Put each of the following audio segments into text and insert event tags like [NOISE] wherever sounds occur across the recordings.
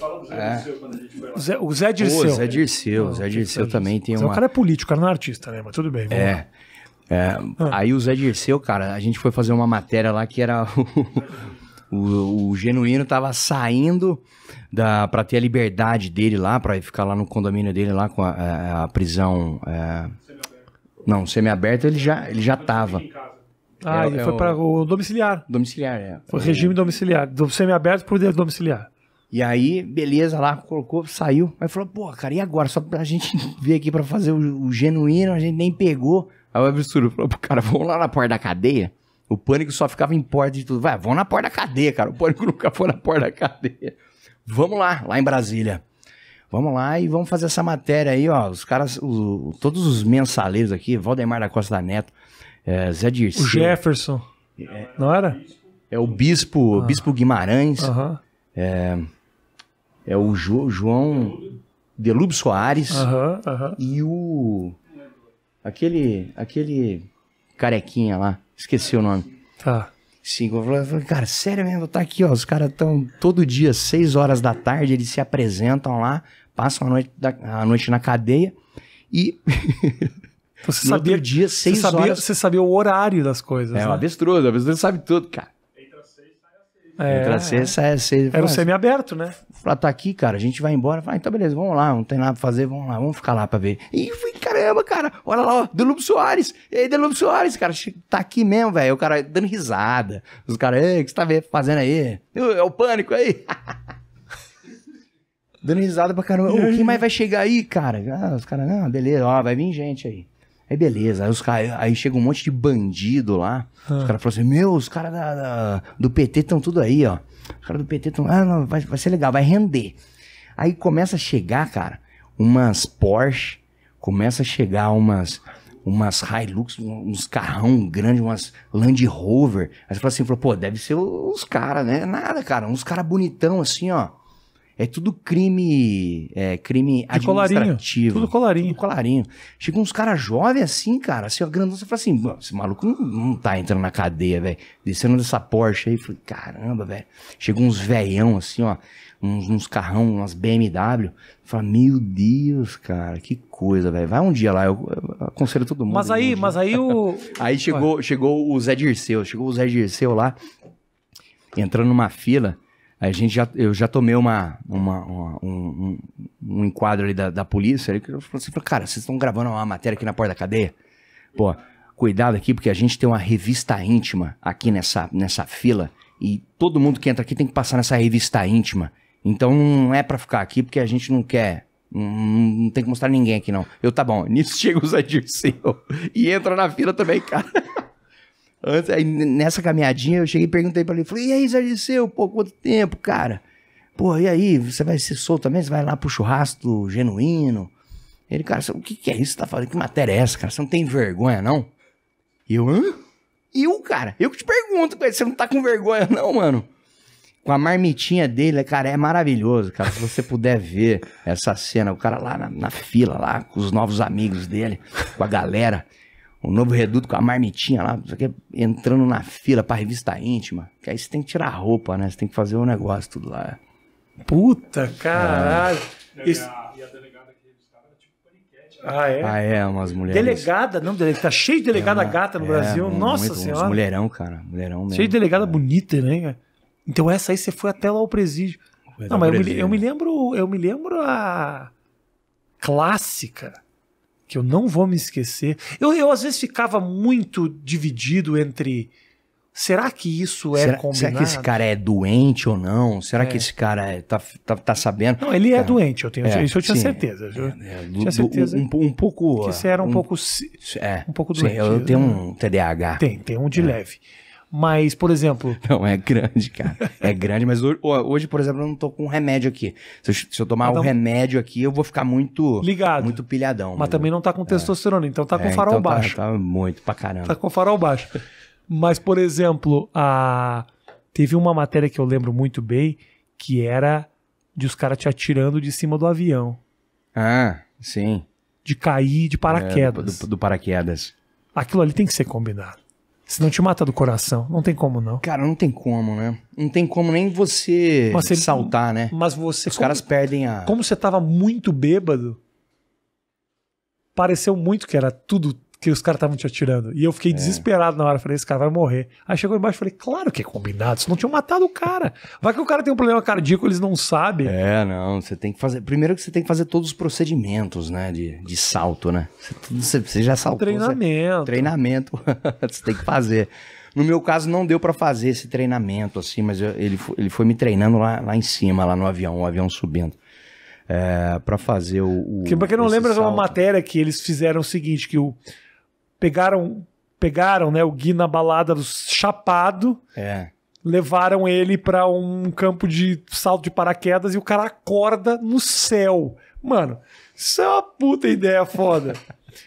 fala do Zé é. Dirceu quando a gente foi lá. Zé, o Zé Dirceu. Pô, Zé Dirceu, ah, Zé Dirceu também tem é uma... o cara é político, o cara não é artista, né? Mas tudo bem, vamos é. lá. É, ah. Aí o Zé Dirceu, cara, a gente foi fazer uma matéria lá que era [LAUGHS] o, o, o Genuíno tava saindo da, pra ter a liberdade dele lá, pra ficar lá no condomínio dele lá com a, a, é, a prisão... É... Não, semi-aberto ele já, ele já tava. Ah, é, ele é foi para o domiciliar. Domiciliar, é. Foi regime domiciliar, do semi-aberto pro domiciliar. E aí, beleza, lá colocou, saiu. Aí falou, pô, cara, e agora? Só pra gente [LAUGHS] vir aqui pra fazer o, o genuíno, a gente nem pegou. Aí o absurdo falou, cara, vamos lá na porta da cadeia? O pânico só ficava em porta de tudo. Vai, vamos na porta da cadeia, cara. O pânico [LAUGHS] nunca foi na porta da cadeia. Vamos lá, lá em Brasília. Vamos lá e vamos fazer essa matéria aí, ó. Os caras, o, todos os mensaleiros aqui, Valdemar da Costa da Neto, é, Zé Dirceu. O Jefferson. É, não era? É o Bispo, ah. Bispo Guimarães. Aham. Uh eh, -huh. É, é o jo, João Delúbio Soares e o. Aquele. Aquele carequinha lá. Esqueci o nome. Tá. Eu falei, cara, sério mesmo, tá aqui, ó. Os caras estão todo dia, seis horas da tarde, eles se apresentam lá, passam a noite, da, a noite na cadeia e. [LAUGHS] você no sabia, dia, seis você sabia, horas. Você sabia o horário das coisas. É, é né? o avestruz, o avestruz sabe tudo, cara. É, trazer, então, assim, é sai, é, era o semi-aberto, né? Falar, tá aqui, cara, a gente vai embora. Fala, então beleza, vamos lá, não tem nada pra fazer, vamos lá, vamos ficar lá pra ver. E fui, caramba, cara, olha lá, ó, Delúbio Soares. E aí, Soares, cara, tá aqui mesmo, velho. O cara dando risada. Os caras, ei, o que você tá fazendo aí? É o pânico aí? [LAUGHS] dando risada pra caramba. o quem mais vai chegar aí, cara? Ah, os caras, não, beleza, ó, vai vir gente aí. Aí beleza, aí, os cara, aí chega um monte de bandido lá. Ah. Os caras falam assim: Meu, os caras do PT estão tudo aí, ó. Os caras do PT estão. Ah, não, vai, vai ser legal, vai render. Aí começa a chegar, cara, umas Porsche, começa a chegar umas umas Hilux, uns carrão grande, umas Land Rover. Aí você fala assim, pô, deve ser os caras, né? Nada, cara, uns caras bonitão assim, ó. É tudo crime. É, crime de administrativo. Colarinho, tudo colarinho. Tudo colarinho. Chegam uns caras jovens assim, cara. Assim, ó, grandão, você fala assim: esse maluco não, não tá entrando na cadeia, velho. Descendo dessa Porsche aí. Falei: caramba, velho. Chegou uns veião assim, ó. Uns, uns carrão, umas BMW. Fala, meu Deus, cara, que coisa, velho. Vai um dia lá, eu, eu aconselho todo mundo. Mas aí, um mas aí o. [LAUGHS] aí chegou, chegou o Zé Dirceu. Chegou o Zé Dirceu lá, entrando numa fila. A gente já, eu já tomei uma, uma, uma um, um, enquadro ali da, da polícia, ali, que eu falei assim, cara, vocês estão gravando uma matéria aqui na porta da cadeia? Pô, cuidado aqui, porque a gente tem uma revista íntima aqui nessa, nessa fila, e todo mundo que entra aqui tem que passar nessa revista íntima. Então não é para ficar aqui, porque a gente não quer não, não, tem que mostrar ninguém aqui, não. Eu, tá bom. [LAUGHS] Nisso chega o Zé Dirceu e entra na fila também, cara. Antes, aí, nessa caminhadinha, eu cheguei e perguntei pra ele, falei, e aí, Zé Liceu, pô, quanto tempo, cara? Pô, e aí, você vai ser solto também? Você vai lá pro churrasco genuíno? Ele, cara, o que, que é isso que você tá falando? Que matéria é essa, cara? Você não tem vergonha, não? E eu, hã? Eu, cara, eu que te pergunto, você não tá com vergonha, não, mano? Com a marmitinha dele, cara, é maravilhoso, cara. Se você puder ver essa cena, o cara lá na, na fila, lá, com os novos amigos dele, com a galera o novo reduto com a marmitinha lá, é entrando na fila pra revista íntima. Que aí você tem que tirar a roupa, né? Você tem que fazer o um negócio tudo lá. Puta, caralho. É. Isso... E a delegada tipo né? Ah, é? Ah, é, umas mulheres. Delegada, não, delegada. Tá cheio de delegada é uma, gata no é, Brasil. Um, Nossa muito, Senhora. Uns mulherão, cara. Mulherão mesmo. Cheio de delegada cara. bonita, né, Então essa aí você foi até lá ao presídio. Foi não, mas presídio. Eu, me, eu me lembro. Eu me lembro a clássica que eu não vou me esquecer. Eu, eu às vezes ficava muito dividido entre Será que isso é será, combinado? Será que esse cara é doente ou não? Será é. que esse cara é, tá, tá, tá sabendo? Não, ele é, doente, eu tenho, é, isso eu tinha sim, certeza. Eu é, é, tinha certeza. Um, um, um pouco. Que você era um, um pouco. Um pouco doente. Sim, eu tenho né? um TDAH. Tem, tem um de leve. Mas, por exemplo. [LAUGHS] Não, é grande, cara. É grande, mas hoje, por exemplo, eu não tô com um remédio aqui. Se eu, se eu tomar então, um remédio aqui, eu vou ficar muito. Ligado. Muito pilhadão. Mas, também não tá com é. testosterona, é. então tá com é, então farol então baixo. Tá, tá muito pra caramba. Tá com farol baixo. Mas, por exemplo, a... teve uma matéria que eu lembro muito bem que era de os caras te atirando de cima do avião. Ah, sim. De cair de paraquedas. É, do, do, do paraquedas. Aquilo ali tem que ser combinado. Se não te mata do coração. Não tem como, não. Cara, não tem como, né? Não tem como nem você, você saltar, né? Mas você. Os como, caras perdem a. Como você tava muito bêbado, pareceu muito que era tudo que os caras estavam te atirando. E eu fiquei é. desesperado na hora. Falei, esse cara vai morrer. Aí chegou embaixo e falei, claro que é combinado. Vocês não tinham matado o cara. Vai que o cara tem um problema cardíaco, eles não sabem. É, não. Você tem que fazer. Primeiro que você tem que fazer todos os procedimentos, né? De, de salto, né? Você, você já saltou. Treinamento. Você, treinamento. [LAUGHS] você tem que fazer. No meu caso, não deu para fazer esse treinamento, assim, mas eu, ele, foi, ele foi me treinando lá, lá em cima, lá no avião, o avião subindo. É, para fazer o, o. que, pra quem não lembra, salto. é uma matéria que eles fizeram o seguinte: que o pegaram pegaram né, o Gui na balada do Chapado. É. Levaram ele para um campo de salto de paraquedas e o cara acorda no céu. Mano, isso é uma puta ideia foda.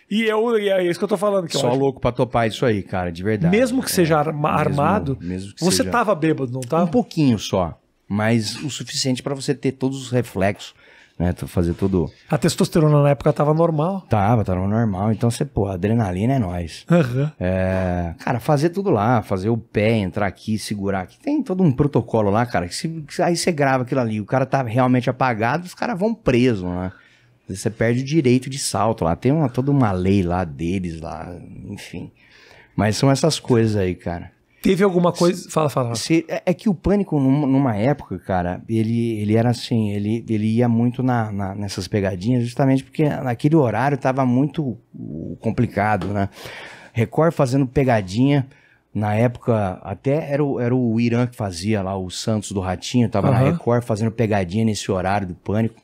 e eu, e é isso que eu tô falando. Que Só louco pra topar isso aí, cara, de verdade. Mesmo que é. seja arma mesmo, armado, mesmo que você seja... tava bêbado, não tava? Um pouquinho só, mas o suficiente para você ter todos os reflexos né? Fazer tudo. A testosterona na época tava normal. Tava, tava normal. Então você, pô, adrenalina é nóis Uhum. É, cara, fazer tudo lá, fazer o pé, entrar aqui, segurar aqui. Tem todo um protocolo lá, cara. Que se, aí você grava aquilo ali, o cara tá realmente apagado, os caras vão preso, né? Você perde o direito de salto lá. Tem uma, toda uma lei lá deles lá, enfim. Mas são essas coisas aí, cara. Teve alguma coisa. Fala, fala. Se, é, é que o pânico, numa época, cara, ele, ele era assim, ele, ele ia muito na, na nessas pegadinhas, justamente porque naquele horário tava muito complicado, né? Record fazendo pegadinha. Na época, até era o, era o Irã que fazia lá, o Santos do Ratinho, tava uhum. na Record fazendo pegadinha nesse horário do pânico.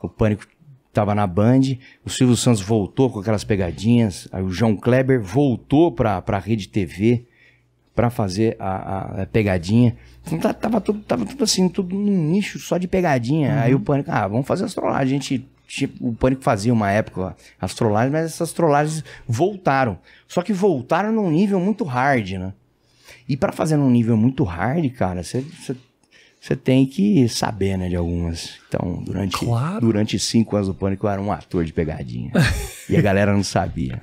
O pânico tava na Band, o Silvio Santos voltou com aquelas pegadinhas, aí o João Kleber voltou pra, pra Rede TV para fazer a, a, pegadinha. Então, tá, tava, tudo, tava tudo assim, tudo num nicho só de pegadinha. Uhum. Aí o Pânico, ah, vamos fazer astrolagem. A gente, tipo, o Pânico fazia uma época astrolagem, mas essas astrolagens voltaram. Só que voltaram num nível muito hard, né? E para fazer num nível muito hard, cara, você você tem que saber, né, de algumas. Então, durante, claro. durante cinco anos do Pânico, eu era um ator de pegadinha. [LAUGHS] e a galera não sabia.